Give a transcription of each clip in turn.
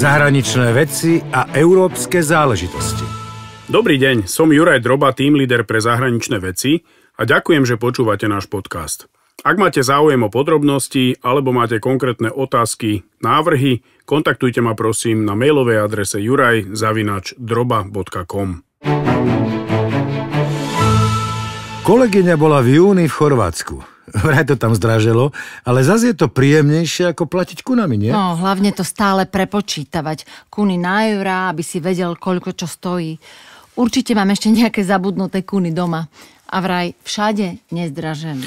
zahraničné veci a európske záležitosti. Dobrý deň, som Juraj Droba, tým líder pre zahraničné veci a ďakujem, že počúvate náš podcast. Ak máte záujem o podrobnosti alebo máte konkrétne otázky, návrhy, kontaktujte ma prosím na mailovej adrese juraj.droba.com. Kolegyňa bola v júni v Chorvátsku. Vraj to tam zdraželo, ale zase je to príjemnejšie ako platiť kunami, nie? No, hlavne to stále prepočítavať. Kuny na eurá, aby si vedel, koľko čo stojí. Určite mám ešte nejaké zabudnuté kuny doma. A vraj všade nezdražený.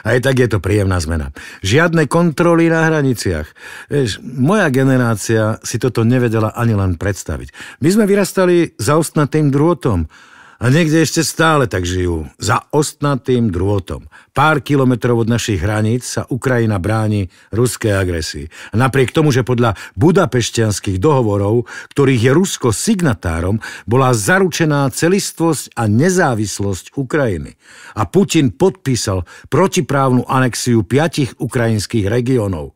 Aj tak je to príjemná zmena. Žiadne kontroly na hraniciach. Vieš, moja generácia si toto nevedela ani len predstaviť. My sme vyrastali za tým drôtom. A niekde ešte stále tak žijú, za ostnatým drôtom. Pár kilometrov od našich hraníc sa Ukrajina bráni ruskej agresii. A napriek tomu, že podľa budapešťanských dohovorov, ktorých je Rusko signatárom, bola zaručená celistvosť a nezávislosť Ukrajiny. A Putin podpísal protiprávnu anexiu piatich ukrajinských regiónov.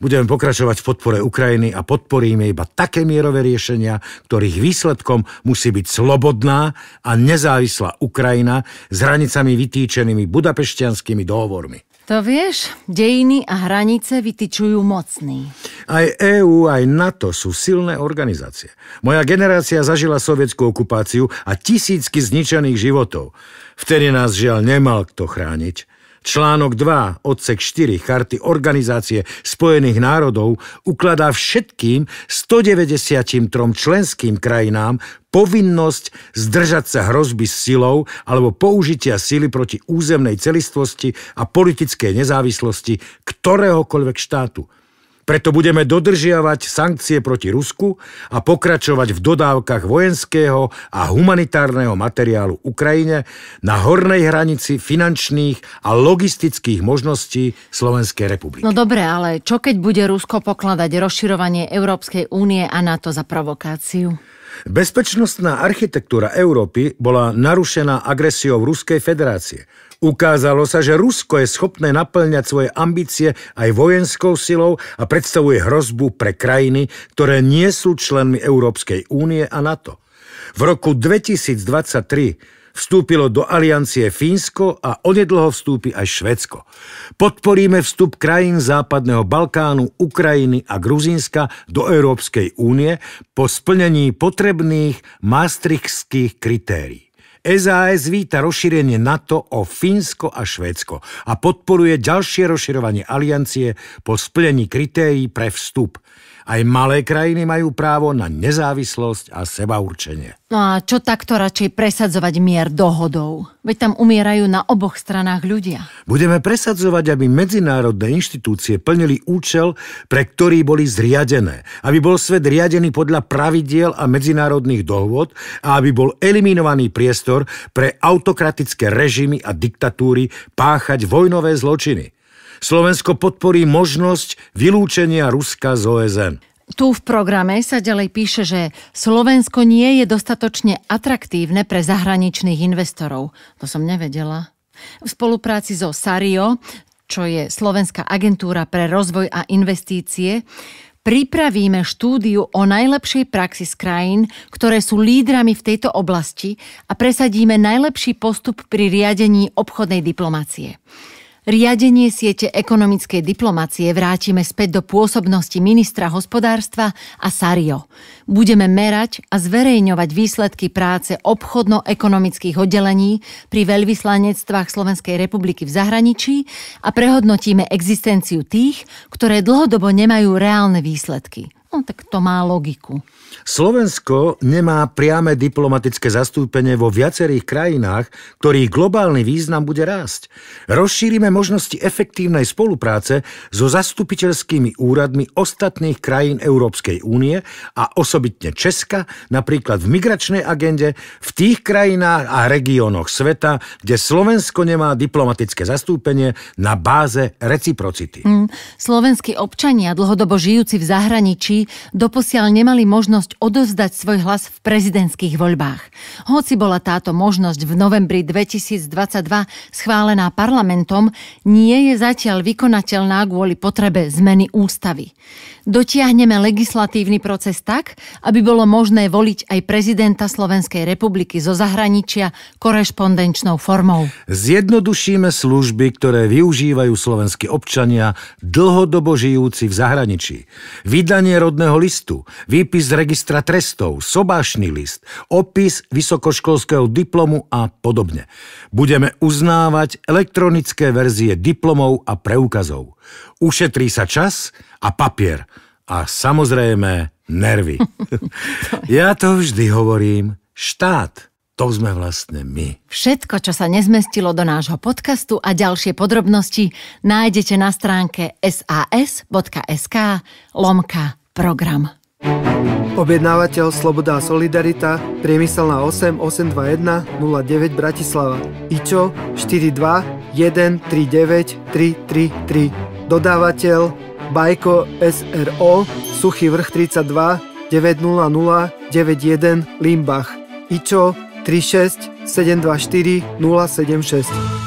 Budeme pokračovať v podpore Ukrajiny a podporíme iba také mierové riešenia, ktorých výsledkom musí byť slobodná a nezávislá Ukrajina s hranicami vytýčenými budapešťanskými dohovormi. To vieš, dejiny a hranice vytyčujú mocný. Aj EÚ, aj NATO sú silné organizácie. Moja generácia zažila sovietskú okupáciu a tisícky zničených životov. Vtedy nás žiaľ nemal kto chrániť. Článok 2, odsek 4 Charty Organizácie Spojených národov ukladá všetkým 193 členským krajinám povinnosť zdržať sa hrozby s silou alebo použitia sily proti územnej celistvosti a politickej nezávislosti ktoréhokoľvek štátu – preto budeme dodržiavať sankcie proti Rusku a pokračovať v dodávkach vojenského a humanitárneho materiálu Ukrajine na hornej hranici finančných a logistických možností Slovenskej republiky. No dobre, ale čo keď bude Rusko pokladať rozširovanie Európskej únie a NATO za provokáciu? Bezpečnostná architektúra Európy bola narušená agresiou Ruskej federácie. Ukázalo sa, že Rusko je schopné naplňať svoje ambície aj vojenskou silou a predstavuje hrozbu pre krajiny, ktoré nie sú členmi Európskej únie a NATO. V roku 2023 vstúpilo do aliancie Fínsko a onedlho vstúpi aj Švedsko. Podporíme vstup krajín Západného Balkánu, Ukrajiny a Gruzínska do Európskej únie po splnení potrebných maastrichtských kritérií. SAS víta rozšírenie NATO o Fínsko a Švédsko a podporuje ďalšie rozširovanie aliancie po splnení kritérií pre vstup. Aj malé krajiny majú právo na nezávislosť a sebaurčenie. No a čo takto radšej presadzovať mier dohodou? Veď tam umierajú na oboch stranách ľudia. Budeme presadzovať, aby medzinárodné inštitúcie plnili účel, pre ktorý boli zriadené. Aby bol svet riadený podľa pravidiel a medzinárodných dohôd a aby bol eliminovaný priestor priestor pre autokratické režimy a diktatúry páchať vojnové zločiny. Slovensko podporí možnosť vylúčenia Ruska z OSN. Tu v programe sa ďalej píše, že Slovensko nie je dostatočne atraktívne pre zahraničných investorov. To som nevedela. V spolupráci so Sario, čo je Slovenská agentúra pre rozvoj a investície, pripravíme štúdiu o najlepšej praxi z krajín, ktoré sú lídrami v tejto oblasti a presadíme najlepší postup pri riadení obchodnej diplomácie. Riadenie siete ekonomickej diplomacie vrátime späť do pôsobnosti ministra hospodárstva a Sario. Budeme merať a zverejňovať výsledky práce obchodno-ekonomických oddelení pri veľvyslanectvách Slovenskej republiky v zahraničí a prehodnotíme existenciu tých, ktoré dlhodobo nemajú reálne výsledky. Slovenskom, tak to má logiku. Slovensko nemá priame diplomatické zastúpenie vo viacerých krajinách, ktorých globálny význam bude rásť. Rozšírime možnosti efektívnej spolupráce so zastupiteľskými úradmi ostatných krajín Európskej únie a osobitne Česka, napríklad v migračnej agende, v tých krajinách a regiónoch sveta, kde Slovensko nemá diplomatické zastúpenie na báze reciprocity. Mm, slovenskí občania dlhodobo žijúci v zahraničí doposiaľ nemali možnosť odovzdať svoj hlas v prezidentských voľbách. Hoci bola táto možnosť v novembri 2022 schválená parlamentom, nie je zatiaľ vykonateľná kvôli potrebe zmeny ústavy. Dotiahneme legislatívny proces tak, aby bolo možné voliť aj prezidenta Slovenskej republiky zo zahraničia korešpondenčnou formou. Zjednodušíme služby, ktoré využívajú slovenskí občania dlhodobo žijúci v zahraničí. Vydanie národného listu, výpis z registra trestov, sobášny list, opis vysokoškolského diplomu a podobne. Budeme uznávať elektronické verzie diplomov a preukazov. Ušetrí sa čas a papier a samozrejme nervy. ja to vždy hovorím, štát to sme vlastne my. Všetko, čo sa nezmestilo do nášho podcastu a ďalšie podrobnosti nájdete na stránke sas.sk lomka program. Objednávateľ Sloboda a Solidarita, priemyselná 8 821 09 Bratislava, IČO 42 139 333. Dodávateľ Bajko SRO, Suchý vrch 32 900 91 Limbach, IČO 36 724 076.